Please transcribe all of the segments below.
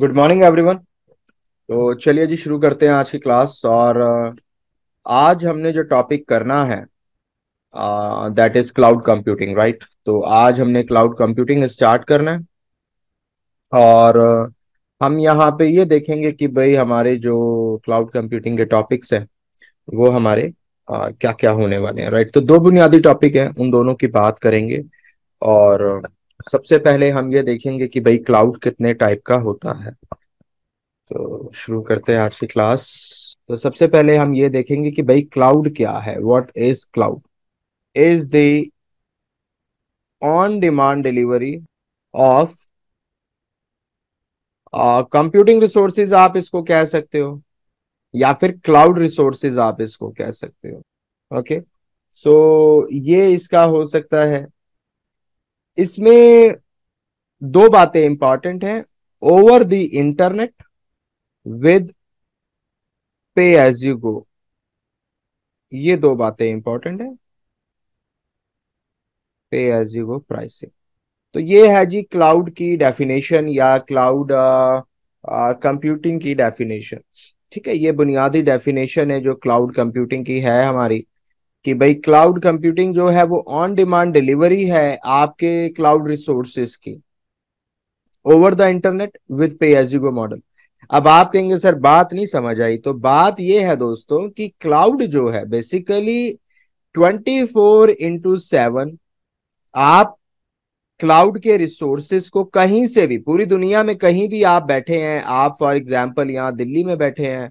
Good morning everyone तो चलिए जी शुरू करते हैं आज की क्लास और uh, आज हमने जो टॉपिक करना है that is cloud computing right तो आज हमने क्लाउड कंप्यूटिंग स्टार्ट करना है और uh, हम यहाँ पे ये देखेंगे कि भाई हमारे जो क्लाउड कंप्यूटिंग के टॉपिक्स हैं वो हमारे आ, uh, क्या क्या होने वाले हैं राइट तो दो बुनियादी टॉपिक हैं उन दोनों की बात करेंगे और सबसे पहले हम ये देखेंगे कि भाई क्लाउड कितने टाइप का होता है तो शुरू करते हैं आज की क्लास तो सबसे पहले हम ये देखेंगे कि भाई क्लाउड क्या है what is cloud is the on demand delivery of computing resources आप इसको कह सकते हो या फिर क्लाउड रिसोर्सेज आप इसको कह सकते हो ओके okay? सो so, ये इसका हो सकता है इसमें दो बातें इंपॉर्टेंट हैं over the internet with pay as you go ये दो बातें इंपॉर्टेंट है पे एज यू गो प्राइसिंग तो ये है जी क्लाउड की डेफिनेशन या क्लाउड कंप्यूटिंग uh, uh, की डेफिनेशन ठीक है ये बुनियादी डेफिनेशन है जो क्लाउड कंप्यूटिंग की है हमारी कि भाई क्लाउड कंप्यूटिंग जो है वो ऑन डिमांड डिलीवरी है आपके क्लाउड रिसोर्सेस की over the internet with pay as you go model अब आप कहेंगे सर बात नहीं समझ आई तो बात यह है दोस्तों कि क्लाउड जो है basically twenty four into seven आप क्लाउड के रिसोर्सेस को कहीं से भी पूरी दुनिया में कहीं भी आप बैठे हैं आप फॉर एग्जाम्पल यहाँ दिल्ली में बैठे हैं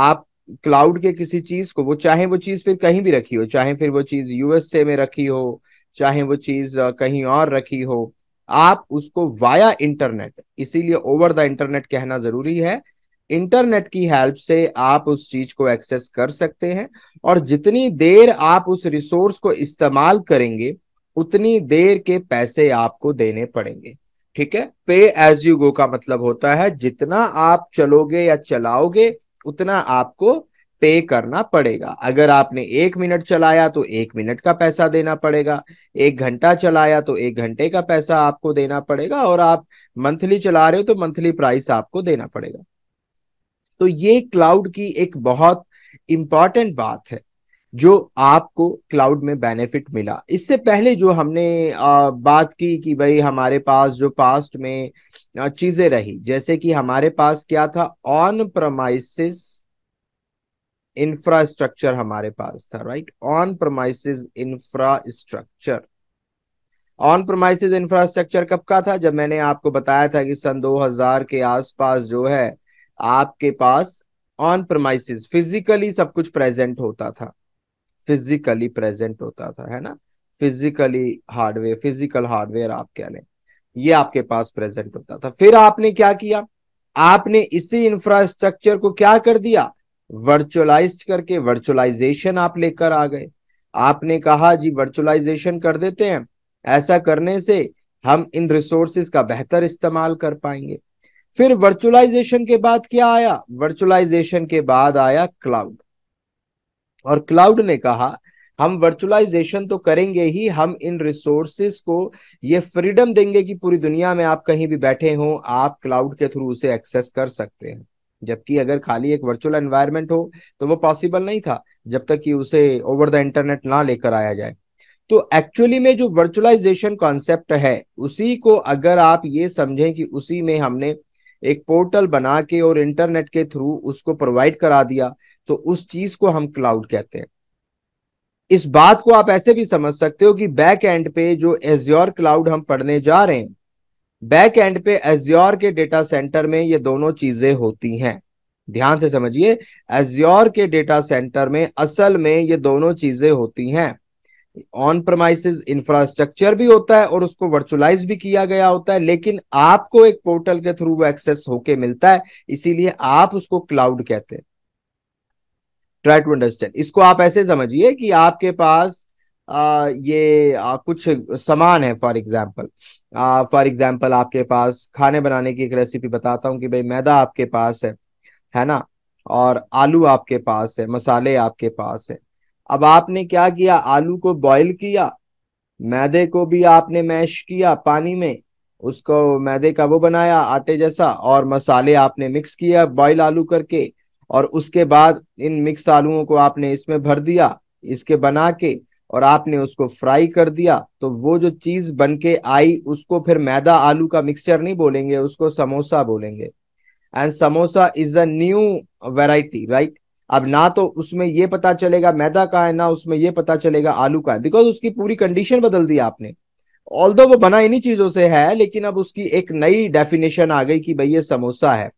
आप क्लाउड के किसी चीज को वो चाहे वो चीज फिर कहीं भी रखी हो चाहे फिर वो चीज यूएसए में रखी हो चाहे वो चीज कहीं और रखी हो आप उसको वाया इंटरनेट इसीलिए ओवर द इंटरनेट कहना जरूरी है इंटरनेट की हेल्प से आप उस चीज को एक्सेस कर सकते हैं और जितनी देर आप उस रिसोर्स को इस्तेमाल करेंगे उतनी देर के पैसे आपको देने पड़ेंगे ठीक है पे एज यू गो का मतलब होता है जितना आप चलोगे या चलाओगे उतना आपको पे करना पड़ेगा अगर आपने एक मिनट चलाया तो एक मिनट का पैसा देना पड़ेगा एक घंटा चलाया तो एक घंटे का पैसा आपको देना पड़ेगा और आप मंथली चला रहे हो तो मंथली प्राइस आपको देना पड़ेगा तो ये क्लाउड की एक बहुत इंपॉर्टेंट बात है जो आपको क्लाउड में बेनिफिट मिला इससे पहले जो हमने बात की कि भाई हमारे पास जो पास्ट में चीजें रही जैसे कि हमारे पास क्या था ऑन प्रमाइसिस इंफ्रास्ट्रक्चर हमारे पास था right on premises infrastructure on premises infrastructure कब का था जब मैंने आपको बताया था कि सन 2000 के आसपास जो है आपके पास ऑन प्रोमाइसिस फिजिकली सब कुछ प्रेजेंट होता था फिजिकली प्रेजेंट होता था है ना फिजिकली हार्डवेयर फिजिकल हार्डवेयर आप कह लें ये आपके पास प्रेजेंट होता था फिर आपने क्या किया आपने इसी इंफ्रास्ट्रक्चर को क्या कर दिया वर्चुअलाइज करके वर्चुअलाइजेशन आप लेकर आ गए आपने कहा जी वर्चुअलाइजेशन कर देते हैं ऐसा करने से हम इन रिसोर्सेज का बेहतर इस्तेमाल कर पाएंगे फिर वर्चुअलाइजेशन के बाद क्या आया वर्चुअलाइजेशन के बाद आया क्लाउड और क्लाउड ने कहा हम वर्चुअलाइजेशन तो करेंगे ही हम इन रिसोर्सेज को ये फ्रीडम देंगे कि पूरी दुनिया में आप कहीं भी बैठे हो आप क्लाउड के थ्रू उसे एक्सेस कर सकते हैं जबकि अगर खाली एक वर्चुअल एनवायरनमेंट हो तो वो पॉसिबल नहीं था जब तक कि उसे ओवर द इंटरनेट ना लेकर आया जाए तो एक्चुअली में जो वर्चुअलाइजेशन कॉन्सेप्ट है उसी को अगर आप ये समझें कि उसी में हमने एक पोर्टल बना के और इंटरनेट के थ्रू उसको प्रोवाइड करा दिया तो उस चीज को हम क्लाउड कहते हैं इस बात को आप ऐसे भी समझ सकते हो कि बैक एंड पे जो एज्योर क्लाउड हम पढ़ने जा रहे हैं बैक एंड पे एज्योर के डेटा सेंटर में ये दोनों चीजें होती हैं ध्यान से समझिए एज्योर के डेटा सेंटर में असल में ये दोनों चीजें होती हैं ऑन प्रमाइसिस इंफ्रास्ट्रक्चर भी होता है और उसको वर्चुअलाइज भी किया गया होता है लेकिन आपको एक पोर्टल के थ्रू वो एक्सेस होके मिलता है इसीलिए आप उसको क्लाउड कहते हैं ट्राई टू अंडरस्टैंड इसको आप ऐसे समझिए कि आपके पास आ, ये आ, कुछ सामान है फॉर एग्जाम्पल फॉर एग्जाम्पल आपके पास खाने बनाने की एक रेसिपी बताता हूँ कि भाई मैदा आपके पास है है ना और आलू आपके पास है मसाले आपके पास है अब आपने क्या किया आलू को बॉईल किया मैदे को भी आपने मैश किया पानी में उसको मैदे का वो बनाया आटे जैसा और मसाले आपने मिक्स किया बॉईल आलू करके और उसके बाद इन मिक्स आलूओं को आपने इसमें भर दिया इसके बना के और आपने उसको फ्राई कर दिया तो वो जो चीज बन के आई उसको फिर मैदा आलू का मिक्सचर नहीं बोलेंगे उसको समोसा बोलेंगे and samosa is a new variety right अब ना तो उसमें ये पता चलेगा मैदा का है ना उसमें ये पता चलेगा आलू का है बिकॉज उसकी पूरी कंडीशन बदल दी आपने ऑल दो वो बना इन्हीं चीजों से है लेकिन अब उसकी एक नई डेफिनेशन आ गई कि भाई ये समोसा है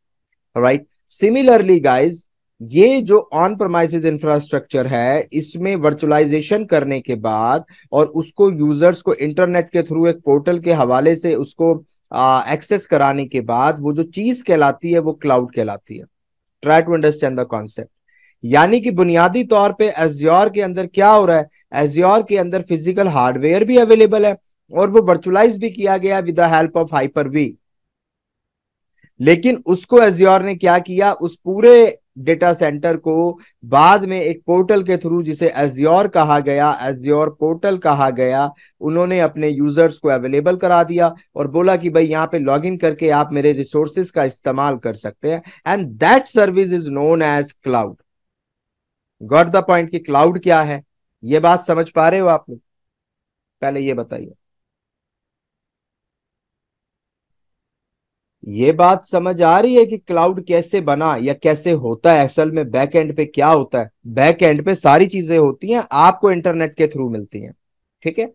राइट right? सिमिलरली गाइज ये जो ऑन प्रमाइसिस इंफ्रास्ट्रक्चर है इसमें वर्चुअलाइजेशन करने के बाद और उसको यूजर्स को इंटरनेट के थ्रू एक पोर्टल के हवाले से उसको एक्सेस कराने के बाद वो जो चीज कहलाती है वो क्लाउड कहलाती है try to understand the concept यानी कि बुनियादी तौर पे एज्योर के अंदर क्या हो रहा है एज्योर के अंदर फिजिकल हार्डवेयर भी अवेलेबल है और वो वर्चुअलाइज भी किया गया with the help of Hyper V लेकिन उसको एज्योर ने क्या किया उस पूरे डेटा सेंटर को बाद में एक पोर्टल के थ्रू जिसे एज्योर कहा गया एज्योर पोर्टल कहा गया उन्होंने अपने यूजर्स को अवेलेबल करा दिया और बोला कि भाई यहाँ पे लॉगिन करके आप मेरे रिसोर्सेज का इस्तेमाल कर सकते हैं and that service is known as cloud got the point कि क्लाउड क्या है ये बात समझ पा रहे हो आप लोग पहले ये बताइए ये बात समझ आ रही है कि क्लाउड कैसे बना या कैसे होता है असल में बैक एंड पे क्या होता है बैक एंड पे सारी चीजें होती हैं आपको इंटरनेट के थ्रू मिलती हैं ठीक है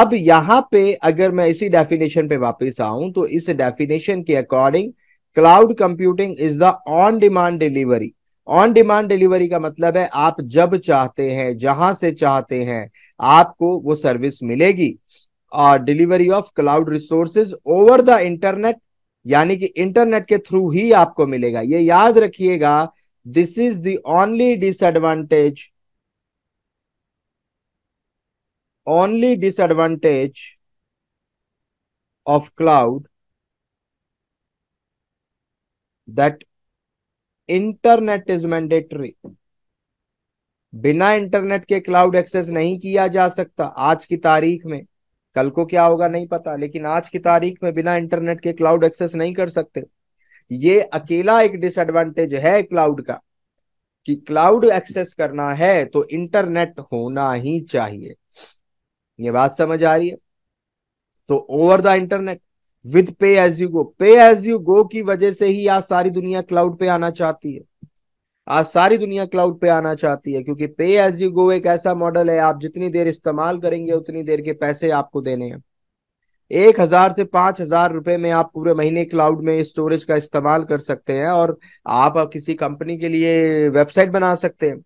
अब यहां पे अगर मैं इसी डेफिनेशन पे वापस आऊं तो इस डेफिनेशन के according cloud computing is the on demand delivery on demand delivery का मतलब है आप जब चाहते हैं जहां से चाहते हैं आपको वो सर्विस मिलेगी delivery of cloud resources over the internet यानी कि इंटरनेट के थ्रू ही आपको मिलेगा ये याद रखिएगा this is the only disadvantage only disadvantage of cloud that internet is mandatory बिना इंटरनेट के क्लाउड एक्सेस नहीं किया जा सकता आज की तारीख में कल को क्या होगा नहीं पता लेकिन आज की तारीख में बिना इंटरनेट के क्लाउड एक्सेस नहीं कर सकते ये अकेला एक डिसएडवांटेज है क्लाउड का कि क्लाउड एक्सेस करना है तो इंटरनेट होना ही चाहिए ये बात समझ आ रही है तो over the internet with pay as you go pay as you गो की वजह से ही आज सारी दुनिया क्लाउड पे आना चाहती है आज सारी दुनिया क्लाउड पे आना चाहती है क्योंकि पे एज यू गो एक ऐसा मॉडल है आप जितनी देर इस्तेमाल करेंगे उतनी देर के पैसे आपको देने हैं एक हजार से पांच हजार रुपए में आप पूरे महीने क्लाउड में स्टोरेज का इस्तेमाल कर सकते हैं और आप किसी कंपनी के लिए वेबसाइट बना सकते हैं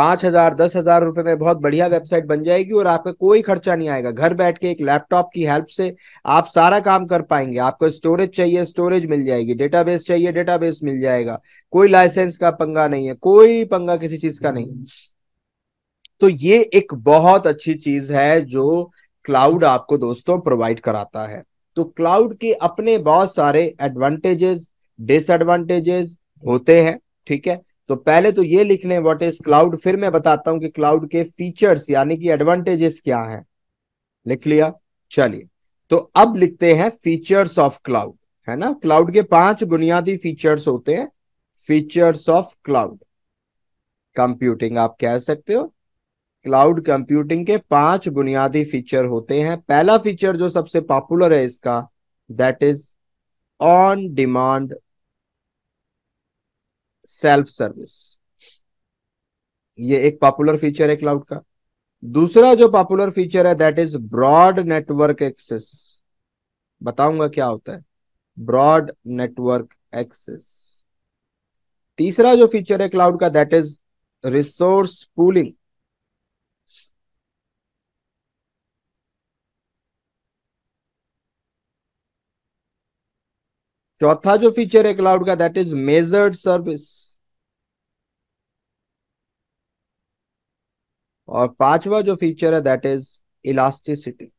पांच हजार दस हजार रुपए में बहुत बढ़िया वेबसाइट बन जाएगी और आपका कोई खर्चा नहीं आएगा घर बैठ के एक लैपटॉप की हेल्प से आप सारा काम कर पाएंगे आपको स्टोरेज चाहिए स्टोरेज मिल जाएगी डेटाबेस चाहिए डेटाबेस मिल जाएगा कोई लाइसेंस का पंगा नहीं है कोई पंगा किसी चीज का नहीं तो ये एक बहुत अच्छी चीज है जो क्लाउड आपको दोस्तों प्रोवाइड कराता है तो क्लाउड के अपने बहुत सारे एडवांटेजेस डिसएडवांटेजेस होते हैं ठीक है तो पहले तो ये लिख लें व्हाट इज क्लाउड फिर मैं बताता हूं कि क्लाउड के फीचर्स यानी कि एडवांटेजेस क्या है लिख लिया चलिए तो अब लिखते हैं फीचर्स ऑफ क्लाउड है ना क्लाउड के पांच बुनियादी फीचर्स होते हैं फीचर्स ऑफ क्लाउड कंप्यूटिंग आप कह सकते हो क्लाउड कंप्यूटिंग के पांच बुनियादी फीचर होते हैं पहला फीचर जो सबसे पॉपुलर है इसका that is on demand self service ये एक पॉपुलर फीचर है क्लाउड का दूसरा जो पॉपुलर फीचर है that is broad network access बताऊंगा क्या होता है ब्रॉड नेटवर्क एक्सेस तीसरा जो फीचर है क्लाउड का दैट इज रिसोर्स पूलिंग चौथा जो फीचर है क्लाउड का दैट इज मेजर्ड सर्विस और पांचवा जो फीचर है दैट इज इलास्टिसिटी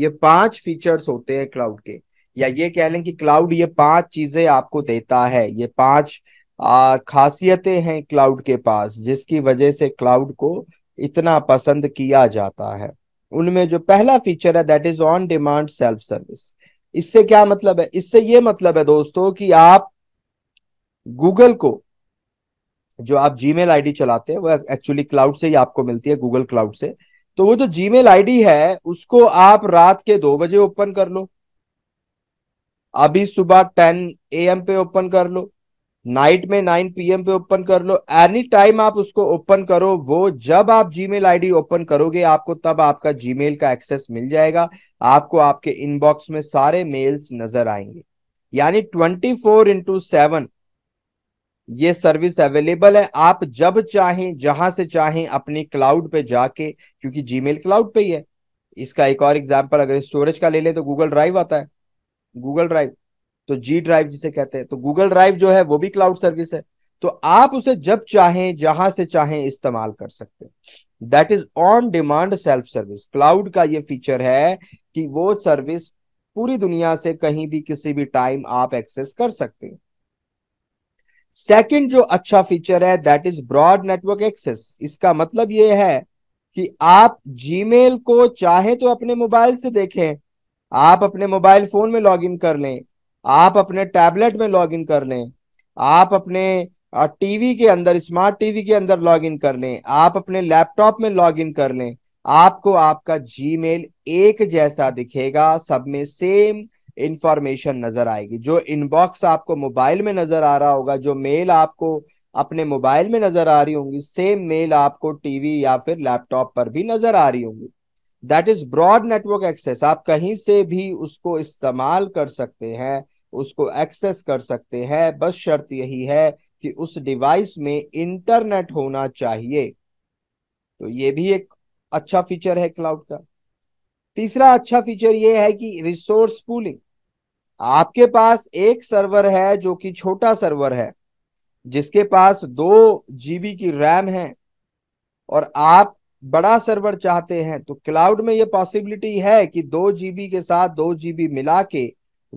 ये पांच फीचर्स होते हैं क्लाउड के या ये कह लें कि क्लाउड ये पांच चीजें आपको देता है ये पांच खासियतें हैं क्लाउड के पास जिसकी वजह से क्लाउड को इतना पसंद किया जाता है उनमें जो पहला फीचर है that is on demand self service इससे क्या मतलब है इससे ये मतलब है दोस्तों कि आप गूगल को जो आप जी आईडी चलाते हैं वो एक्चुअली क्लाउड से ही आपको मिलती है गूगल क्लाउड से तो वो जो जी आईडी है उसको आप रात के दो बजे ओपन कर लो अभी सुबह टेन ए एम पे ओपन कर लो नाइट में 9 पीएम पे ओपन कर लो एनी टाइम आप उसको ओपन करो वो जब आप जीमेल आईडी ओपन करोगे आपको तब आपका जीमेल का एक्सेस मिल जाएगा आपको आपके इनबॉक्स में सारे मेल्स नजर आएंगे यानी 24 फोर इंटू सेवन ये सर्विस अवेलेबल है आप जब चाहें जहां से चाहें अपने क्लाउड पे जाके क्योंकि जीमेल क्लाउड पे ही है इसका एक और एग्जाम्पल अगर स्टोरेज का ले ले तो गूगल ड्राइव आता है गूगल ड्राइव तो जी ड्राइव जिसे कहते हैं तो गूगल ड्राइव जो है वो भी क्लाउड सर्विस है तो आप उसे जब चाहें जहां से चाहें इस्तेमाल कर सकते हैं that is on demand self service cloud का ये फीचर है कि वो सर्विस पूरी दुनिया से कहीं भी किसी भी टाइम आप एक्सेस कर सकते हैं सेकंड जो अच्छा फीचर है that is broad network access इसका मतलब ये है कि आप जीमेल को चाहे तो अपने मोबाइल से देखें आप अपने मोबाइल फोन में लॉग कर लें आप अपने टैबलेट में लॉग इन कर लें आप अपने टीवी के अंदर स्मार्ट टीवी के अंदर लॉग इन कर लें आप अपने लैपटॉप में लॉग इन कर लें आपको आपका जीमेल एक जैसा दिखेगा सब में सेम इंफॉर्मेशन नजर आएगी जो इनबॉक्स आपको मोबाइल में नजर आ रहा होगा जो मेल आपको अपने मोबाइल में नजर आ रही होंगी सेम मेल आपको टीवी या फिर लैपटॉप पर भी नजर आ रही होंगी that is broad network access आप कहीं से भी उसको इस्तेमाल कर सकते हैं उसको एक्सेस कर सकते हैं बस शर्त यही है कि उस डिवाइस में इंटरनेट होना चाहिए तो ये भी एक अच्छा फीचर है क्लाउड का तीसरा अच्छा फीचर ये है कि रिसोर्स पूलिंग आपके पास एक सर्वर है जो कि छोटा सर्वर है जिसके पास दो जीबी की रैम है और आप बड़ा सर्वर चाहते हैं तो क्लाउड में यह पॉसिबिलिटी है कि दो जीबी के साथ दो जीबी मिला के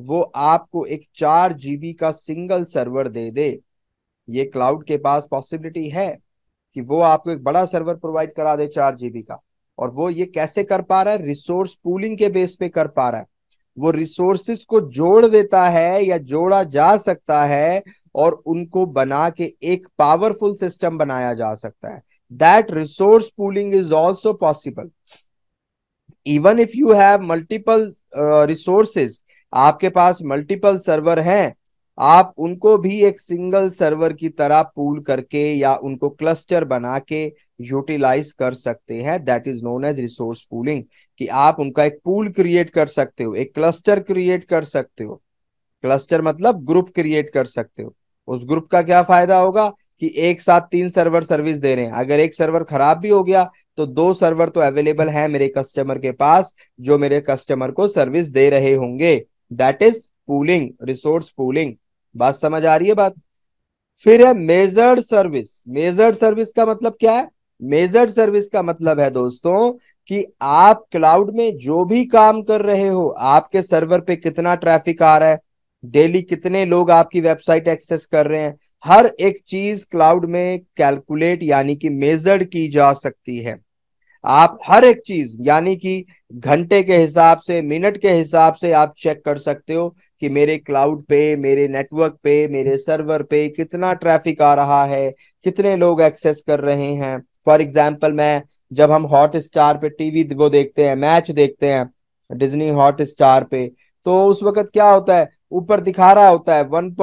वो आपको एक चार जीबी का सिंगल सर्वर दे दे ये क्लाउड के पास पॉसिबिलिटी है कि वो आपको एक बड़ा सर्वर प्रोवाइड करा दे चार जीबी का और वो ये कैसे कर पा रहा है रिसोर्स पूलिंग के बेस पे कर पा रहा है वो रिसोर्सेस को जोड़ देता है या जोड़ा जा सकता है और उनको बना के एक पावरफुल सिस्टम बनाया जा सकता है that resource pooling is also possible even if you have multiple resources आपके पास मल्टीपल सर्वर हैं आप उनको भी एक सिंगल सर्वर की तरह पूल करके या उनको क्लस्टर बना के यूटिलाइज कर सकते हैं that is known as resource pooling कि आप उनका एक पूल क्रिएट कर सकते हो एक क्लस्टर क्रिएट कर सकते हो क्लस्टर मतलब ग्रुप क्रिएट कर सकते हो उस ग्रुप का क्या फायदा होगा कि एक साथ तीन सर्वर सर्विस दे रहे हैं अगर एक सर्वर खराब भी हो गया तो दो सर्वर तो अवेलेबल है मेरे कस्टमर के पास जो मेरे कस्टमर को सर्विस दे रहे होंगे that is pooling resource pooling बात समझ आ रही है बात फिर है मेजर्ड सर्विस मेजर्ड सर्विस का मतलब क्या है मेजर्ड सर्विस का मतलब है दोस्तों कि आप क्लाउड में जो भी काम कर रहे हो आपके सर्वर पे कितना ट्रैफिक आ रहा है डेली कितने लोग आपकी वेबसाइट एक्सेस कर रहे हैं हर एक चीज क्लाउड में कैलकुलेट यानी कि मेजर्ड की जा सकती है आप हर एक चीज यानी कि घंटे के हिसाब से मिनट के हिसाब से आप चेक कर सकते हो कि मेरे क्लाउड पे मेरे नेटवर्क पे मेरे सर्वर पे कितना ट्रैफिक आ रहा है कितने लोग एक्सेस कर रहे हैं फॉर एग्जाम्पल मैं जब हम हॉट स्टार पे टीवी वो देखते हैं मैच देखते हैं डिजनी हॉट स्टार पे तो उस वक्त क्या होता है ऊपर दिखा रहा होता है 1.2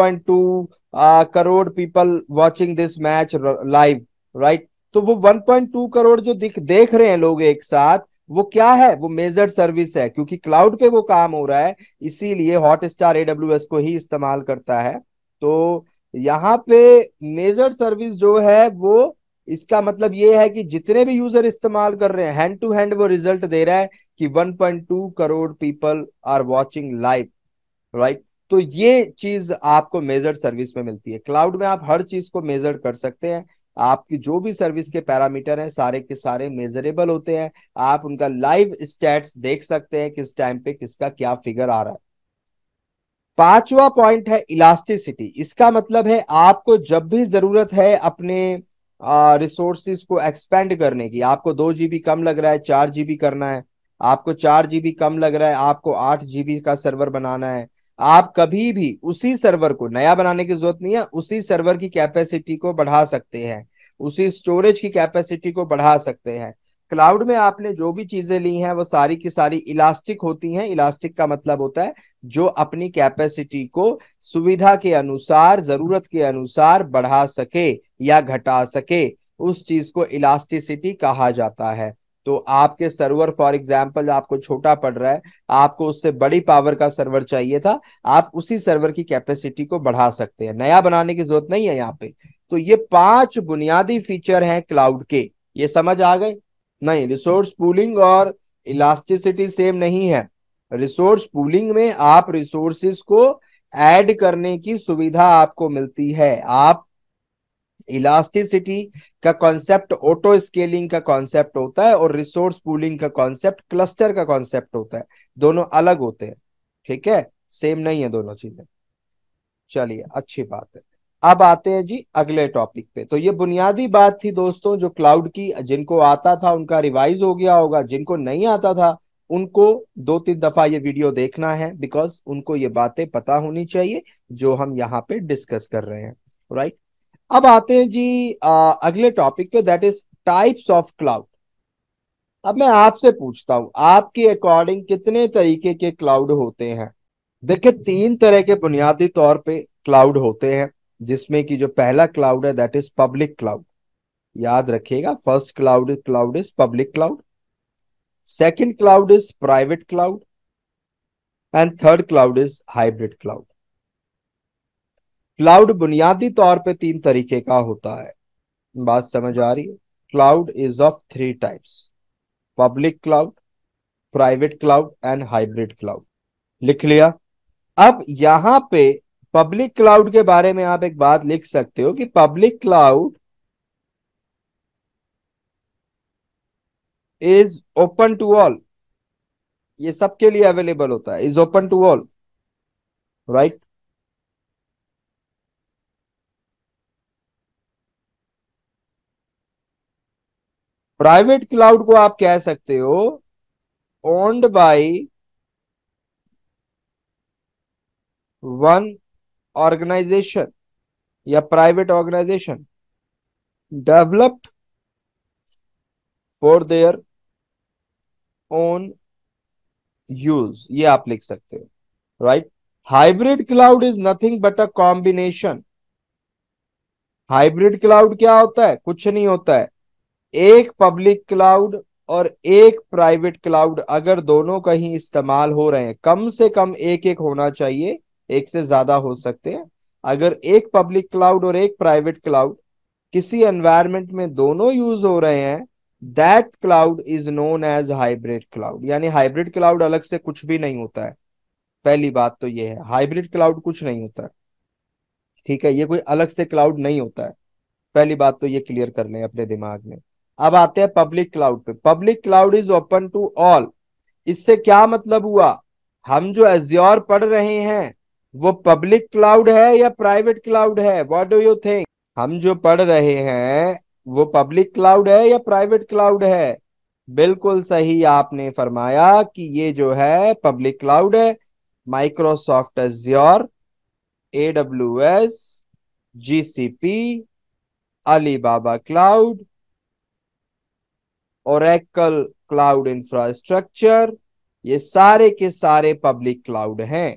crore people watching this match live right तो वो 1.2 करोड़ जो दिख देख रहे हैं लोग एक साथ वो क्या है वो मेजर्ड सर्विस है क्योंकि क्लाउड पे वो काम हो रहा है इसीलिए हॉटस्टार एडब्ल्यू को ही इस्तेमाल करता है तो यहाँ पे मेजर्ड सर्विस जो है वो इसका मतलब ये है कि जितने भी यूजर इस्तेमाल कर रहे हैं हैंड टू हैंड वो रिजल्ट दे रहा है कि 1.2 crore people are watching live right तो ये चीज आपको मेजर्ड सर्विस में मिलती है क्लाउड में आप हर चीज को मेजर कर सकते हैं आपकी जो भी सर्विस के पैरामीटर हैं सारे के सारे मेजरेबल होते हैं आप उनका लाइव स्टैट्स देख सकते हैं किस टाइम पे किसका क्या फिगर आ रहा है पांचवा पॉइंट है इलास्टिसिटी इसका मतलब है आपको जब भी जरूरत है अपने रिसोर्सिस को एक्सपेंड करने की आपको दो जीबी कम लग रहा है चार जीबी करना है आपको चार जीबी कम लग रहा है आपको आठ जीबी का सर्वर बनाना है आप कभी भी उसी सर्वर को नया बनाने की जरूरत नहीं है उसी सर्वर की कैपेसिटी को बढ़ा सकते हैं उसी स्टोरेज की कैपेसिटी को बढ़ा सकते हैं क्लाउड में आपने जो भी चीजें ली हैं वो सारी की सारी इलास्टिक होती हैं इलास्टिक का मतलब होता है जो अपनी कैपेसिटी को सुविधा के अनुसार जरूरत के अनुसार बढ़ा सके या घटा सके उस चीज को इलास्टिसिटी कहा जाता है तो आपके सर्वर फॉर एग्जाम्पल आपको छोटा पड़ रहा है आपको उससे बड़ी पावर का सर्वर चाहिए था आप उसी सर्वर की कैपेसिटी को बढ़ा सकते हैं नया बनाने की जरूरत नहीं है यहाँ पे तो ये पांच बुनियादी फीचर हैं क्लाउड के ये समझ आ गए नहीं रिसोर्स पूलिंग और इलास्टिसिटी सेम नहीं है रिसोर्स पूलिंग में आप रिसोर्सिस को ऐड करने की सुविधा आपको मिलती है आप इलास्टिसिटी का कॉन्सेप्ट ऑटो स्केलिंग का कॉन्सेप्ट होता है और रिसोर्स पूलिंग का कॉन्सेप्ट क्लस्टर का कॉन्सेप्ट होता है दोनों अलग होते हैं ठीक है सेम नहीं है दोनों चीजें चलिए अच्छी बात है अब आते हैं जी अगले टॉपिक पे तो ये बुनियादी बात थी दोस्तों जो क्लाउड की जिनको आता था उनका रिवाइज हो गया होगा जिनको नहीं आता था उनको दो तीन दफा ये वीडियो देखना है बिकॉज उनको ये बातें पता होनी चाहिए जो हम यहाँ पे डिस्कस कर रहे हैं राइट अब आते हैं जी आ, अगले टॉपिक पे that is types of cloud अब मैं आपसे पूछता हूं आपके अकॉर्डिंग कितने तरीके के क्लाउड होते हैं देखिए तीन तरह के बुनियादी तौर पे क्लाउड होते हैं जिसमें कि जो पहला क्लाउड है दैट इज पब्लिक क्लाउड याद रखिएगा first cloud cloud is public cloud second cloud is private cloud and third cloud is hybrid cloud cloud बुनियादी तौर पे तीन तरीके का होता है बात समझ आ रही है cloud is of three types public cloud private cloud and hybrid cloud लिख लिया अब यहां पे पब्लिक क्लाउड के बारे में आप एक बात लिख सकते हो कि public cloud is open to all ये सबके लिए अवेलेबल होता है is open to all right private cloud को आप कह सकते हो ओन्ड बाय वन ऑर्गेनाइजेशन या private organization developed for their own use ये आप लिख सकते हो right hybrid cloud is nothing but a combination hybrid cloud क्या होता है कुछ नहीं होता है एक पब्लिक क्लाउड और एक प्राइवेट क्लाउड अगर दोनों का ही इस्तेमाल हो रहे हैं कम से कम एक एक होना चाहिए एक से ज्यादा हो सकते हैं अगर एक पब्लिक क्लाउड और एक प्राइवेट क्लाउड किसी एनवायरमेंट में दोनों यूज हो रहे हैं that cloud is known as hybrid cloud यानी हाइब्रिड क्लाउड अलग से कुछ भी नहीं होता है पहली बात तो ये है हाइब्रिड क्लाउड कुछ नहीं होता ठीक है ये कोई अलग से क्लाउड नहीं होता है पहली बात तो ये क्लियर कर लें अपने दिमाग में अब आते हैं पब्लिक क्लाउड पे public cloud is open to all इससे क्या मतलब हुआ हम जो एज्योर पढ़ रहे हैं वो पब्लिक क्लाउड है या प्राइवेट क्लाउड है व्हाट डू यू थिंक हम जो पढ़ रहे हैं वो पब्लिक क्लाउड है या प्राइवेट क्लाउड है बिल्कुल सही आपने फरमाया कि ये जो है पब्लिक क्लाउड है Microsoft Azure A W S G C P Alibaba cloud Oracle cloud infrastructure ये सारे के सारे पब्लिक क्लाउड हैं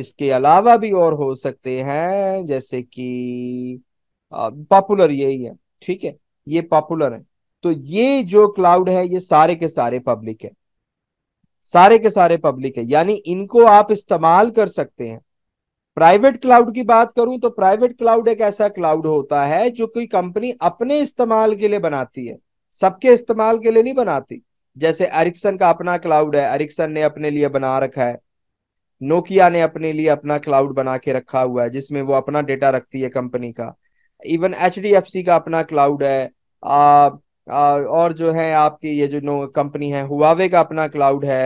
इसके अलावा भी और हो सकते हैं जैसे कि पॉपुलर यही है ठीक है ये पॉपुलर है तो ये जो क्लाउड है ये सारे के सारे पब्लिक है सारे के सारे पब्लिक है यानी इनको आप इस्तेमाल कर सकते हैं प्राइवेट क्लाउड की बात करूं तो प्राइवेट क्लाउड एक ऐसा क्लाउड होता है जो कोई कंपनी अपने इस्तेमाल के लिए बनाती है सबके इस्तेमाल के लिए नहीं बनाती जैसे एरिक्सन का अपना क्लाउड है एरिक्सन ने अपने लिए बना रखा है नोकिया ने अपने लिए अपना क्लाउड बना के रखा हुआ है जिसमें वो अपना डेटा रखती है कंपनी का इवन एच का अपना क्लाउड है आ, आ, और जो है आपकी ये जो नो कंपनी है हुआवे का अपना क्लाउड है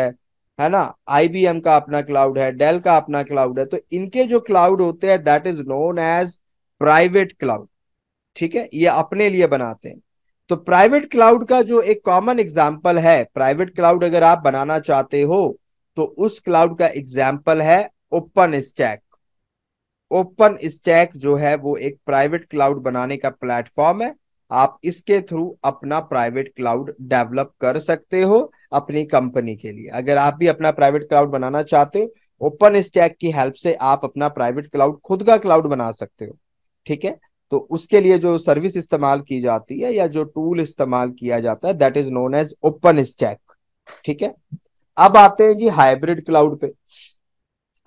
है ना आई का अपना क्लाउड है डेल का अपना क्लाउड है तो इनके जो क्लाउड होते हैं that is known as private cloud ठीक है ये अपने लिए बनाते हैं तो प्राइवेट क्लाउड का जो एक कॉमन एग्जाम्पल है प्राइवेट क्लाउड अगर आप बनाना चाहते हो तो उस क्लाउड का एग्जाम्पल है ओपन स्टैक ओपन स्टैक जो है वो एक प्राइवेट क्लाउड बनाने का प्लेटफॉर्म है आप इसके थ्रू अपना प्राइवेट क्लाउड डेवलप कर सकते हो अपनी कंपनी के लिए अगर आप भी अपना प्राइवेट क्लाउड बनाना चाहते हो ओपन स्टैक की हेल्प से आप अपना प्राइवेट क्लाउड खुद का क्लाउड बना सकते हो ठीक है तो उसके लिए जो सर्विस इस्तेमाल की जाती है या जो टूल इस्तेमाल किया जाता है that is known as OpenStack ठीक है अब आते हैं जी हाइब्रिड क्लाउड पे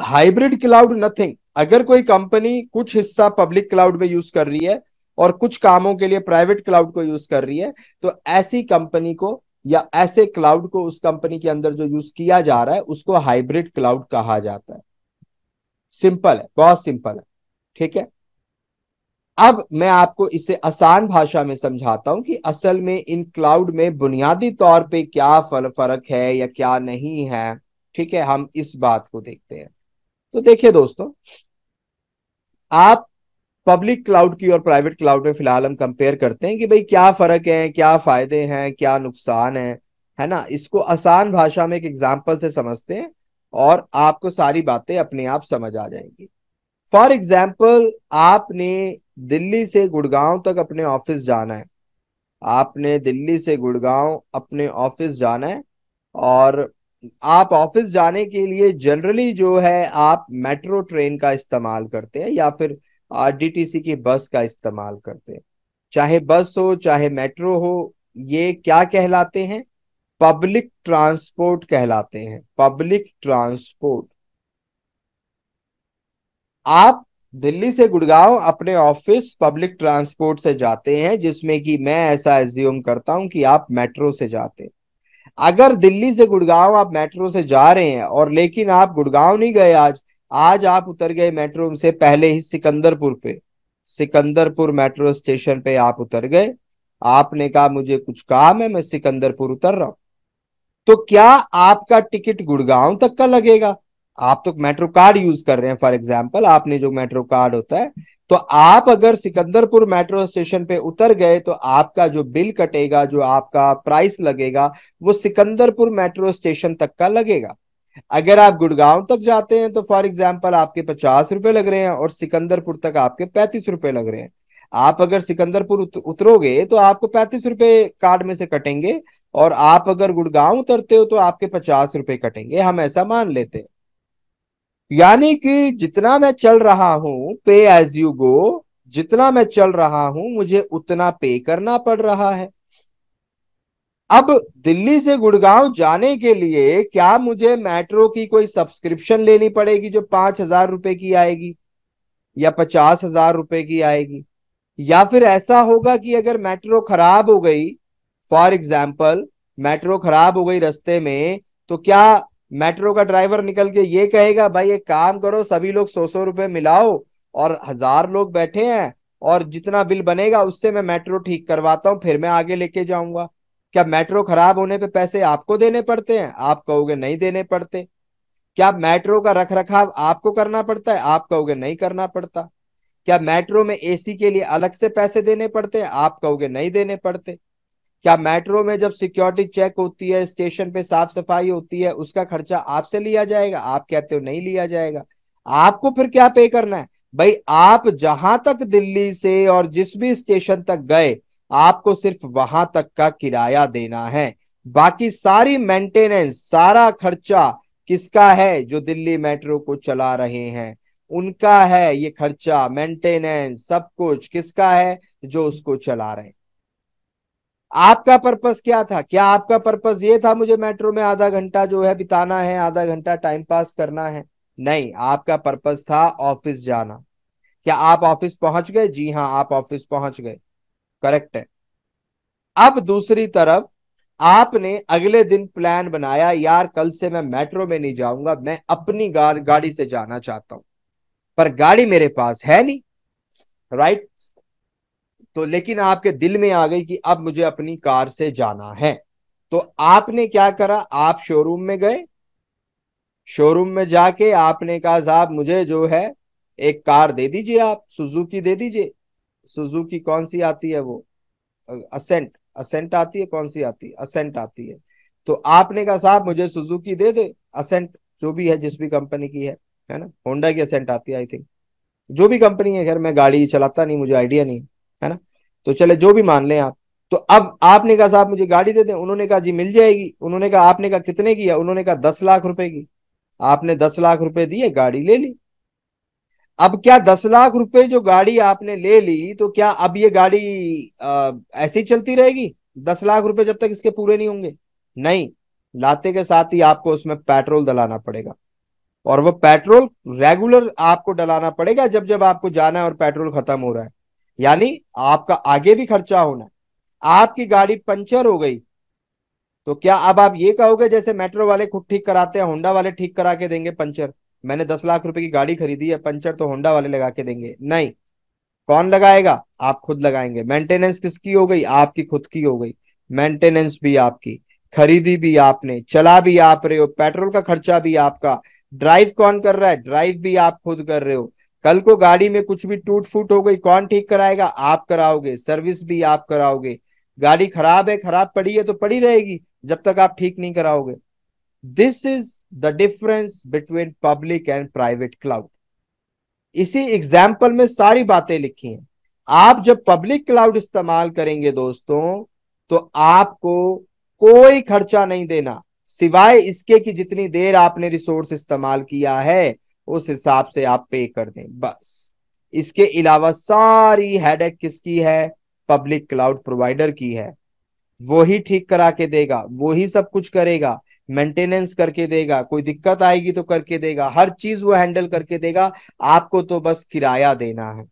हाइब्रिड क्लाउड नथिंग अगर कोई कंपनी कुछ हिस्सा पब्लिक क्लाउड में यूज कर रही है और कुछ कामों के लिए प्राइवेट क्लाउड को यूज कर रही है तो ऐसी कंपनी को या ऐसे क्लाउड को उस कंपनी के अंदर जो यूज किया जा रहा है उसको हाइब्रिड क्लाउड कहा जाता है सिंपल है बहुत सिंपल है ठीक है अब मैं आपको इसे आसान भाषा में समझाता हूं कि असल में इन क्लाउड में बुनियादी तौर पे क्या फर्क है या क्या नहीं है ठीक है हम इस बात को देखते हैं तो देखिए दोस्तों आप पब्लिक क्लाउड की और प्राइवेट क्लाउड में फिलहाल हम कंपेयर करते हैं कि भाई क्या फर्क है क्या फायदे हैं क्या नुकसान है है ना इसको आसान भाषा में एक एग्जाम्पल से समझते हैं और आपको सारी बातें अपने आप समझ आ जाएंगी फॉर एग्जाम्पल आपने दिल्ली से गुड़गांव तक अपने ऑफिस जाना है आपने दिल्ली से गुड़गांव अपने ऑफिस जाना है और आप ऑफिस जाने के लिए जनरली जो है आप मेट्रो ट्रेन का इस्तेमाल करते हैं या फिर डीटीसी की बस का इस्तेमाल करते हैं चाहे बस हो चाहे मेट्रो हो ये क्या कहलाते हैं पब्लिक ट्रांसपोर्ट कहलाते हैं पब्लिक ट्रांसपोर्ट आप दिल्ली से गुड़गांव अपने ऑफिस पब्लिक ट्रांसपोर्ट से जाते हैं जिसमें कि मैं ऐसा एज्यूम करता हूं कि आप मेट्रो से जाते हैं अगर दिल्ली से गुड़गांव आप मेट्रो से जा रहे हैं और लेकिन आप गुड़गांव नहीं गए आज आज आप उतर गए मेट्रो से पहले ही सिकंदरपुर पे सिकंदरपुर मेट्रो स्टेशन पे आप उतर गए आपने कहा मुझे कुछ काम है मैं सिकंदरपुर उतर रहा हूं तो क्या आपका टिकट गुड़गांव तक का लगेगा आप तो मेट्रो कार्ड यूज कर रहे हैं फॉर एग्जाम्पल आपने जो मेट्रो कार्ड होता है तो आप अगर सिकंदरपुर मेट्रो स्टेशन पे उतर गए तो आपका जो बिल कटेगा जो आपका प्राइस लगेगा वो सिकंदरपुर मेट्रो स्टेशन तक का लगेगा अगर आप गुड़गांव तक जाते हैं तो फॉर एग्जाम्पल आपके पचास रुपए लग रहे हैं और सिकंदरपुर तक आपके पैंतीस रुपए लग रहे हैं आप अगर सिकंदरपुर उतरोगे तो आपको पैंतीस रुपए कार्ड में से कटेंगे और आप अगर गुड़गांव उतरते हो तो आपके पचास रुपए कटेंगे हम ऐसा मान लेते हैं यानी कि जितना मैं चल रहा हूं पे एज यू गो जितना मैं चल रहा हूं मुझे उतना पे करना पड़ रहा है अब दिल्ली से गुड़गांव जाने के लिए क्या मुझे मेट्रो की कोई सब्सक्रिप्शन लेनी पड़ेगी जो पांच हजार रुपए की आएगी या पचास हजार रुपए की आएगी या फिर ऐसा होगा कि अगर मेट्रो खराब हो गई फॉर एग्जाम्पल मेट्रो खराब हो गई रस्ते में तो क्या मेट्रो का ड्राइवर निकल के ये कहेगा भाई एक काम करो सभी लोग सौ सौ रुपए मिलाओ और हजार लोग बैठे हैं और जितना बिल बनेगा उससे मैं मेट्रो ठीक करवाता हूँ फिर मैं आगे लेके जाऊंगा क्या मेट्रो खराब होने पे पैसे आपको देने पड़ते हैं आप कहोगे नहीं देने पड़ते क्या मेट्रो का रख रखाव आपको करना पड़ता है आप कहोगे नहीं करना पड़ता क्या मेट्रो में एसी के लिए अलग से पैसे देने पड़ते हैं आप कहोगे नहीं देने पड़ते क्या मेट्रो में जब सिक्योरिटी चेक होती है स्टेशन पे साफ सफाई होती है उसका खर्चा आपसे लिया जाएगा आप कहते हो नहीं लिया जाएगा आपको फिर क्या पे करना है भाई आप जहां तक दिल्ली से और जिस भी स्टेशन तक गए आपको सिर्फ वहां तक का किराया देना है बाकी सारी मेंटेनेंस सारा खर्चा किसका है जो दिल्ली मेट्रो को चला रहे हैं उनका है ये खर्चा मेंटेनेंस सब कुछ किसका है जो उसको चला रहे हैं आपका पर्पस क्या था क्या आपका पर्पस ये था मुझे मेट्रो में आधा घंटा जो है बिताना है आधा घंटा टाइम पास करना है नहीं आपका पर्पस था ऑफिस जाना क्या आप ऑफिस पहुंच गए जी हाँ आप ऑफिस पहुंच गए करेक्ट है अब दूसरी तरफ आपने अगले दिन प्लान बनाया यार कल से मैं मेट्रो में नहीं जाऊंगा मैं अपनी गाड़ी से जाना चाहता हूं पर गाड़ी मेरे पास है नहीं राइट तो लेकिन आपके दिल में आ गई कि अब मुझे अपनी कार से जाना है तो आपने क्या करा आप शोरूम में गए शोरूम में जाके आपने कहा साहब मुझे जो है एक कार दे दीजिए आप सुजुकी दे दीजिए सुजुकी कौन सी आती है वो असेंट असेंट आती है कौन सी आती है असेंट आती है तो आपने कहा साहब मुझे सुजुकी दे दे असेंट जो भी है जिस भी कंपनी की है है ना होंडा की असेंट आती है आई थिंक जो भी कंपनी है खैर मैं गाड़ी चलाता नहीं मुझे आइडिया नहीं है ना तो चले जो भी मान लें आप तो अब आपने कहा साहब मुझे गाड़ी दे दें उन्होंने कहा जी मिल जाएगी उन्होंने कहा आपने कहा कितने की है उन्होंने कहा दस लाख रुपए की आपने दस लाख रुपए दिए गाड़ी ले ली अब क्या दस लाख रुपए जो गाड़ी आपने ले ली तो क्या अब ये गाड़ी ऐसी चलती रहेगी दस लाख रुपए जब तक इसके पूरे नहीं होंगे नहीं लाते के साथ ही आपको उसमें पेट्रोल डलाना पड़ेगा और वो पेट्रोल रेगुलर आपको डलाना पड़ेगा जब जब आपको जाना है और पेट्रोल खत्म हो रहा है यानी आपका आगे भी खर्चा होना आपकी गाड़ी पंचर हो गई तो क्या अब आप ये कहोगे जैसे मेट्रो वाले खुद ठीक कराते हैं होंडा वाले ठीक करा के देंगे पंचर मैंने दस लाख रुपए की गाड़ी खरीदी है पंचर तो होंडा वाले लगा के देंगे नहीं कौन लगाएगा आप खुद लगाएंगे मेंटेनेंस किसकी हो गई आपकी खुद की हो गई मेंटेनेंस भी आपकी खरीदी भी आपने चला भी आप रहे हो पेट्रोल का खर्चा भी आपका ड्राइव कौन कर रहा है ड्राइव भी आप खुद कर रहे हो कल को गाड़ी में कुछ भी टूट फूट हो गई कौन ठीक कराएगा आप कराओगे सर्विस भी आप कराओगे गाड़ी खराब है खराब पड़ी है तो पड़ी रहेगी जब तक आप ठीक नहीं कराओगे this is the difference between public and private cloud इसी एग्जाम्पल में सारी बातें लिखी हैं आप जब पब्लिक क्लाउड इस्तेमाल करेंगे दोस्तों तो आपको कोई खर्चा नहीं देना सिवाय इसके कि जितनी देर आपने रिसोर्स इस्तेमाल किया है उस हिसाब से आप पे कर दें बस इसके अलावा सारी हेड किसकी है पब्लिक क्लाउड प्रोवाइडर की है वो ही ठीक करा के देगा वो ही सब कुछ करेगा मेंटेनेंस करके देगा कोई दिक्कत आएगी तो करके देगा हर चीज वो हैंडल करके देगा आपको तो बस किराया देना है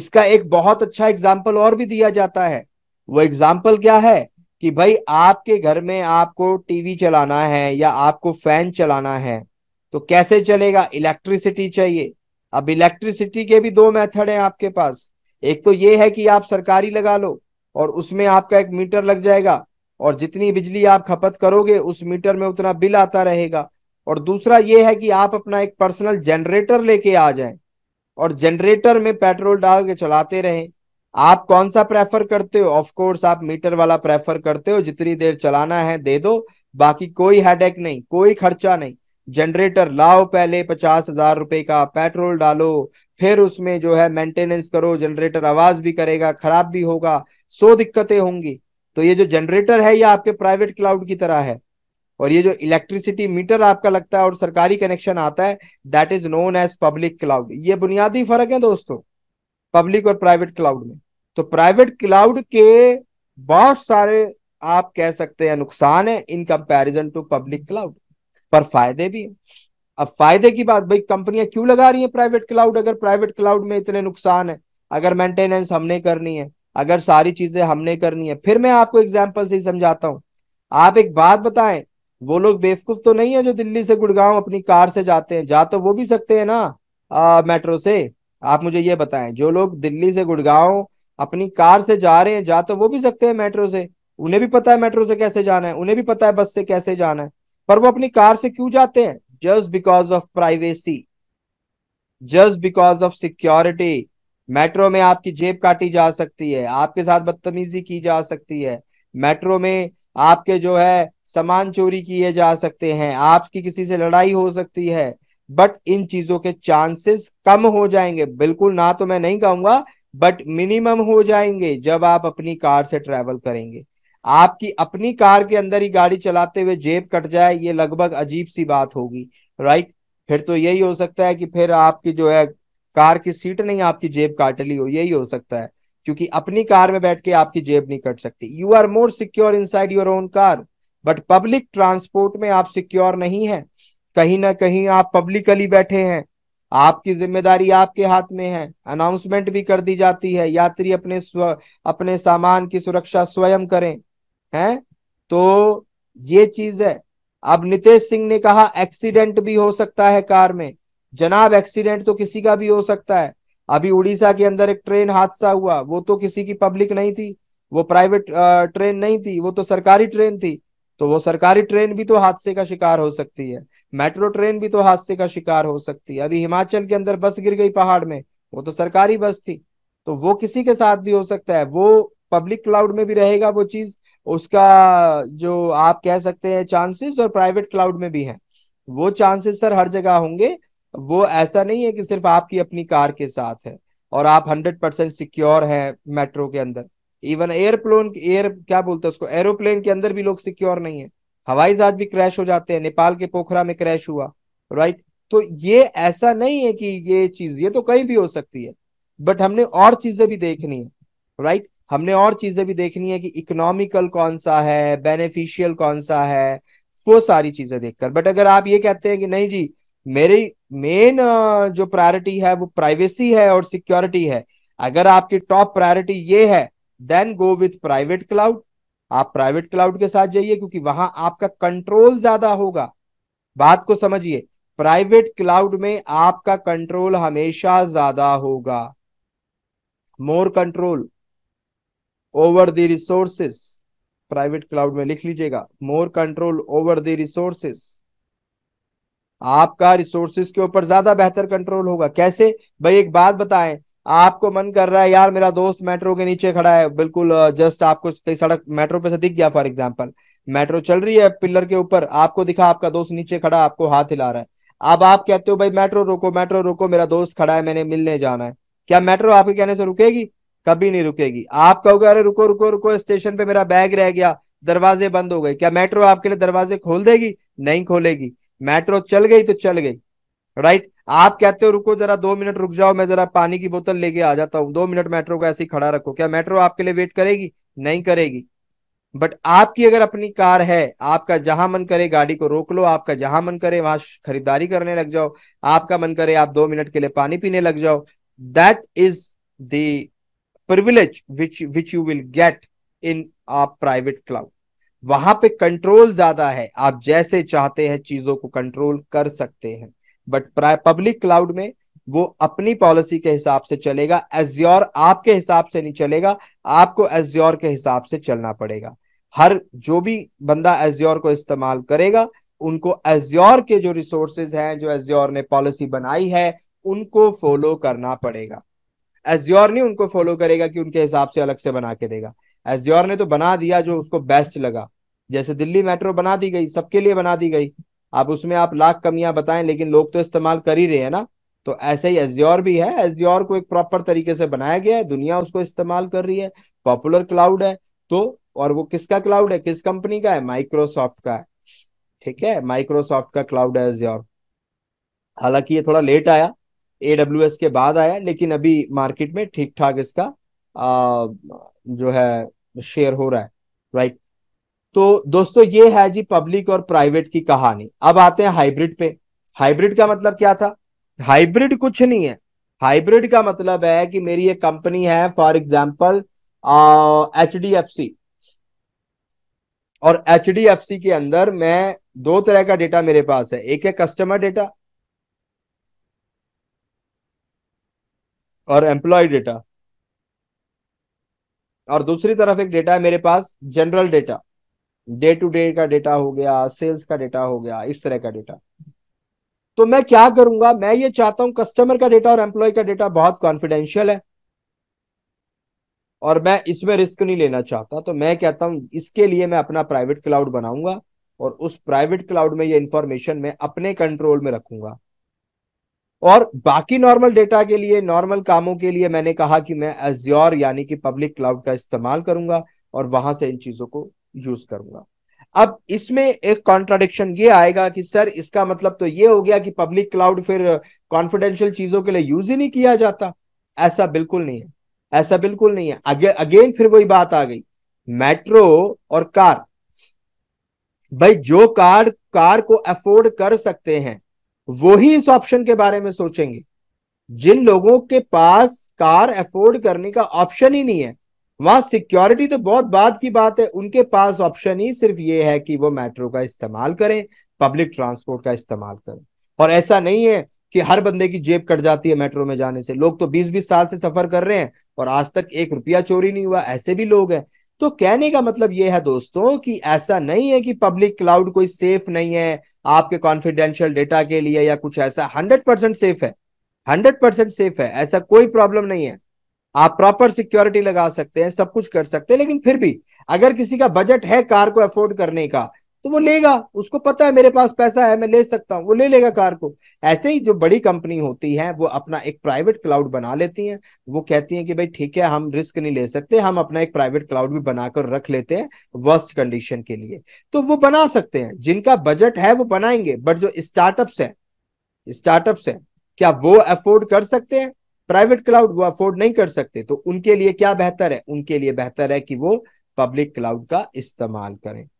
इसका एक बहुत अच्छा एग्जाम्पल और भी दिया जाता है वो एग्जाम्पल क्या है कि भाई आपके घर में आपको टीवी चलाना है या आपको फैन चलाना है तो कैसे चलेगा इलेक्ट्रिसिटी चाहिए अब इलेक्ट्रिसिटी के भी दो मेथड हैं आपके पास एक तो ये है कि आप सरकारी लगा लो और उसमें आपका एक मीटर लग जाएगा और जितनी बिजली आप खपत करोगे उस मीटर में उतना बिल आता रहेगा और दूसरा ये है कि आप अपना एक पर्सनल जनरेटर लेके आ जाए और जनरेटर में पेट्रोल डाल के चलाते रहें आप कौन सा प्रेफर करते हो ऑफ कोर्स आप मीटर वाला प्रेफर करते हो जितनी देर चलाना है दे दो बाकी कोई हेडेक नहीं कोई खर्चा नहीं जनरेटर लाओ पहले पचास हजार रुपए का पेट्रोल डालो फिर उसमें जो है मेंटेनेंस करो जनरेटर आवाज भी करेगा खराब भी होगा सो दिक्कतें होंगी तो ये जो जनरेटर है ये आपके प्राइवेट क्लाउड की तरह है और ये जो इलेक्ट्रिसिटी मीटर आपका लगता है और सरकारी कनेक्शन आता है that is known as public cloud ये बुनियादी फर्क है दोस्तों पब्लिक और प्राइवेट क्लाउड में तो प्राइवेट क्लाउड के बहुत सारे आप कह सकते हैं नुकसान है in comparison to public cloud पर फायदे भी हैं अब फायदे की बात भाई कंपनियां क्यों लगा रही हैं प्राइवेट क्लाउड अगर प्राइवेट क्लाउड में इतने नुकसान है अगर मेंटेनेंस हमने करनी है अगर सारी चीजें हमने करनी है फिर मैं आपको एग्जाम्पल से समझाता हूँ आप एक बात बताएं वो लोग बेवकूफ तो नहीं है जो दिल्ली से गुड़गांव अपनी कार से जाते हैं जा तो वो भी सकते हैं ना आ, मेट्रो से आप मुझे ये बताएं जो लोग दिल्ली से गुड़गांव अपनी कार से जा रहे हैं जा तो वो भी सकते हैं मेट्रो से उन्हें भी पता है मेट्रो से कैसे जाना है उन्हें भी पता है बस से कैसे जाना है पर वो अपनी कार से क्यों जाते हैं just because of privacy just because of security metro में आपकी जेब काटी जा सकती है आपके साथ बदतमीजी की जा सकती है मेट्रो में आपके जो है सामान चोरी किए जा सकते हैं आपकी किसी से लड़ाई हो सकती है बट इन चीजों के चांसेस कम हो जाएंगे बिल्कुल ना तो मैं नहीं कहूंगा बट मिनिमम हो जाएंगे जब आप अपनी कार से ट्रेवल करेंगे आपकी अपनी कार के अंदर ही गाड़ी चलाते हुए जेब कट जाए ये लगभग अजीब सी बात होगी राइट फिर तो यही हो सकता है कि फिर आपकी जो है कार की सीट नहीं आपकी जेब काट ली हो यही हो सकता है क्योंकि अपनी कार में बैठ के आपकी जेब नहीं कट सकती you are more secure inside your own car but public transport में आप सिक्योर नहीं है कहीं ना कहीं आप पब्लिकली बैठे हैं आपकी जिम्मेदारी आपके हाथ में है अनाउंसमेंट भी कर दी जाती है यात्री अपने स्व अपने सामान की सुरक्षा स्वयं करें है तो ये चीज है अब नितेश सिंह ने कहा एक्सीडेंट भी हो सकता है कार में जनाब एक्सीडेंट तो किसी का भी हो सकता है अभी उड़ीसा के अंदर एक ट्रेन हादसा हुआ वो तो किसी की पब्लिक नहीं थी वो प्राइवेट ट्रेन नहीं थी वो तो सरकारी ट्रेन थी तो वो सरकारी ट्रेन भी तो हादसे का शिकार हो सकती है मेट्रो ट्रेन भी तो हादसे का शिकार हो सकती है अभी हिमाचल के अंदर बस गिर गई पहाड़ में वो तो सरकारी बस थी तो वो किसी के साथ भी हो सकता है वो पब्लिक क्लाउड में भी रहेगा वो चीज उसका जो आप कह सकते हैं चांसेस और प्राइवेट क्लाउड में भी है वो चांसेस सर हर जगह होंगे वो ऐसा नहीं है कि सिर्फ आपकी अपनी कार के साथ है और आप हंड्रेड परसेंट सिक्योर है मेट्रो के अंदर इवन एयरप्लोन एयर क्या बोलते हैं उसको एरोप्लेन के अंदर भी लोग सिक्योर नहीं है हवाई जहाज भी क्रैश हो जाते हैं नेपाल के पोखरा में क्रैश हुआ राइट तो ये ऐसा नहीं है कि ये चीज ये तो कहीं भी हो सकती है बट हमने और चीजें भी देखनी है राइट हमने और चीजें भी देखनी है कि इकोनॉमिकल कौन सा है बेनिफिशियल कौन सा है वो सारी चीजें देखकर बट अगर आप ये कहते हैं कि नहीं जी मेरी मेन जो प्रायोरिटी है वो प्राइवेसी है और सिक्योरिटी है अगर आपकी टॉप प्रायोरिटी ये है then go with private cloud आप प्राइवेट क्लाउड के साथ जाइए क्योंकि वहां आपका कंट्रोल ज्यादा होगा बात को समझिए प्राइवेट क्लाउड में आपका कंट्रोल हमेशा ज्यादा होगा more control over the resources private cloud में लिख लीजिएगा more control over the resources आपका रिसोर्सेस के ऊपर ज्यादा बेहतर कंट्रोल होगा कैसे भाई एक बात बताएं आपको मन कर रहा है यार मेरा दोस्त मेट्रो के नीचे खड़ा है बिल्कुल जस्ट आपको कई सड़क मेट्रो पे से दिख गया फॉर एग्जाम्पल मेट्रो चल रही है पिलर के ऊपर आपको दिखा आपका दोस्त नीचे खड़ा आपको हाथ हिला रहा है अब आप कहते हो भाई मेट्रो रोको मेट्रो रोको मेरा दोस्त खड़ा है मैंने मिलने जाना है क्या मेट्रो आपके कहने से रुकेगी कभी नहीं रुकेगी आप कहोगे अरे रुको रुको रुको स्टेशन पे मेरा बैग रह गया दरवाजे बंद हो गए क्या मेट्रो आपके लिए दरवाजे खोल देगी नहीं खोलेगी मेट्रो चल गई तो चल गई राइट आप कहते हो रुको जरा दो मिनट रुक जाओ मैं जरा पानी की बोतल लेके आ जाता हूँ दो मिनट मेट्रो को ऐसे ही खड़ा रखो क्या मेट्रो आपके लिए वेट करेगी नहीं करेगी बट आपकी अगर अपनी कार है आपका जहां मन करे गाड़ी को रोक लो आपका जहां मन करे वहां खरीदारी करने लग जाओ आपका मन करे आप दो मिनट के लिए पानी पीने लग जाओ that is the privilege which which you will get in a private cloud वहां पे कंट्रोल ज्यादा है आप जैसे चाहते हैं चीजों को कंट्रोल कर सकते हैं बट पब्लिक क्लाउड में वो अपनी पॉलिसी के हिसाब से चलेगा एज्योर आपके हिसाब से नहीं चलेगा आपको एज्योर के हिसाब से चलना पड़ेगा हर जो भी बंदा एज्योर को इस्तेमाल करेगा उनको एज्योर के जो रिसोर्सेज हैं जो एज्योर ने पॉलिसी बनाई है उनको फॉलो करना पड़ेगा एज्योर नहीं उनको फॉलो करेगा कि उनके हिसाब से अलग से बना के देगा एज्योर ने तो बना दिया जो उसको बेस्ट लगा जैसे दिल्ली मेट्रो बना दी गई सबके लिए बना दी गई अब उसमें आप लाख कमियां बताएं लेकिन लोग तो इस्तेमाल कर ही रहे हैं ना तो ऐसे ही एज्योर भी है एज्योर को एक प्रॉपर तरीके से बनाया गया है दुनिया उसको इस्तेमाल कर रही है पॉपुलर क्लाउड है तो और वो किसका क्लाउड है किस कंपनी का है माइक्रोसॉफ्ट का है ठीक है माइक्रोसॉफ्ट का क्लाउड है एज्योर हालांकि ये थोड़ा लेट आया एडब्ल्यू के बाद आया लेकिन अभी मार्केट में ठीक ठाक इसका आ, जो है शेयर हो रहा है राइट तो दोस्तों ये है जी पब्लिक और प्राइवेट की कहानी अब आते हैं हाइब्रिड पे हाइब्रिड का मतलब क्या था हाइब्रिड कुछ नहीं है हाइब्रिड का मतलब है कि मेरी एक कंपनी है for example H D F C और एच डी एफ सी के अंदर मैं दो तरह का डेटा मेरे पास है एक है कस्टमर डेटा और एम्प्लॉय डेटा और दूसरी तरफ एक डेटा है मेरे पास general data day to day का डेटा हो गया सेल्स का डेटा हो गया इस तरह का डेटा तो मैं क्या करूंगा मैं ये चाहता हूं कस्टमर का डेटा और एम्प्लॉय का डेटा बहुत कॉन्फिडेंशियल है और मैं इसमें रिस्क नहीं लेना चाहता तो मैं कहता हूं इसके लिए मैं अपना प्राइवेट क्लाउड बनाऊंगा और उस प्राइवेट क्लाउड में ये इंफॉर्मेशन मैं अपने कंट्रोल में रखूंगा और बाकी नॉर्मल डेटा के लिए नॉर्मल कामों के लिए मैंने कहा कि मैं एज्योर यानी कि पब्लिक क्लाउड का इस्तेमाल करूंगा और वहां से इन चीजों को यूज करूंगा अब इसमें एक कॉन्ट्राडिक्शन ये आएगा कि सर इसका मतलब तो ये हो गया कि पब्लिक क्लाउड फिर कॉन्फिडेंशियल चीजों के लिए यूज ही नहीं किया जाता ऐसा बिल्कुल नहीं है ऐसा बिल्कुल नहीं है अगे, अगेन फिर वही बात आ गई मेट्रो और कार भाई जो कार कार को अफोर्ड कर सकते हैं वो ही इस ऑप्शन के बारे में सोचेंगे जिन लोगों के पास कार अफोर्ड करने का ऑप्शन ही नहीं है वहां सिक्योरिटी तो बहुत बाद की बात है उनके पास ऑप्शन ही सिर्फ ये है कि वो मेट्रो का इस्तेमाल करें पब्लिक ट्रांसपोर्ट का इस्तेमाल करें और ऐसा नहीं है कि हर बंदे की जेब कट जाती है मेट्रो में जाने से लोग तो 20-20 साल से सफर कर रहे हैं और आज तक एक रुपया चोरी नहीं हुआ ऐसे भी लोग हैं तो कहने का मतलब यह है दोस्तों कि ऐसा नहीं है कि पब्लिक क्लाउड कोई सेफ नहीं है आपके कॉन्फिडेंशियल डेटा के लिए या कुछ ऐसा हंड्रेड परसेंट सेफ है हंड्रेड परसेंट सेफ है ऐसा कोई प्रॉब्लम नहीं है आप प्रॉपर सिक्योरिटी लगा सकते हैं सब कुछ कर सकते हैं लेकिन फिर भी अगर किसी का बजट है कार को अफोर्ड करने का तो वो लेगा उसको पता है मेरे पास पैसा है मैं ले सकता हूँ वो ले लेगा कार को ऐसे ही जो बड़ी कंपनी होती है वो अपना एक प्राइवेट क्लाउड बना लेती है वो कहती है कि भाई ठीक है हम रिस्क नहीं ले सकते हम अपना एक प्राइवेट क्लाउड भी बनाकर रख लेते हैं वर्स्ट कंडीशन के लिए तो वो बना सकते हैं जिनका बजट है वो बनाएंगे बट जो स्टार्टअप्स है स्टार्टअप्स है क्या वो अफोर्ड कर सकते हैं प्राइवेट क्लाउड वो अफोर्ड नहीं कर सकते तो उनके लिए क्या बेहतर है उनके लिए बेहतर है कि वो पब्लिक क्लाउड का इस्तेमाल करें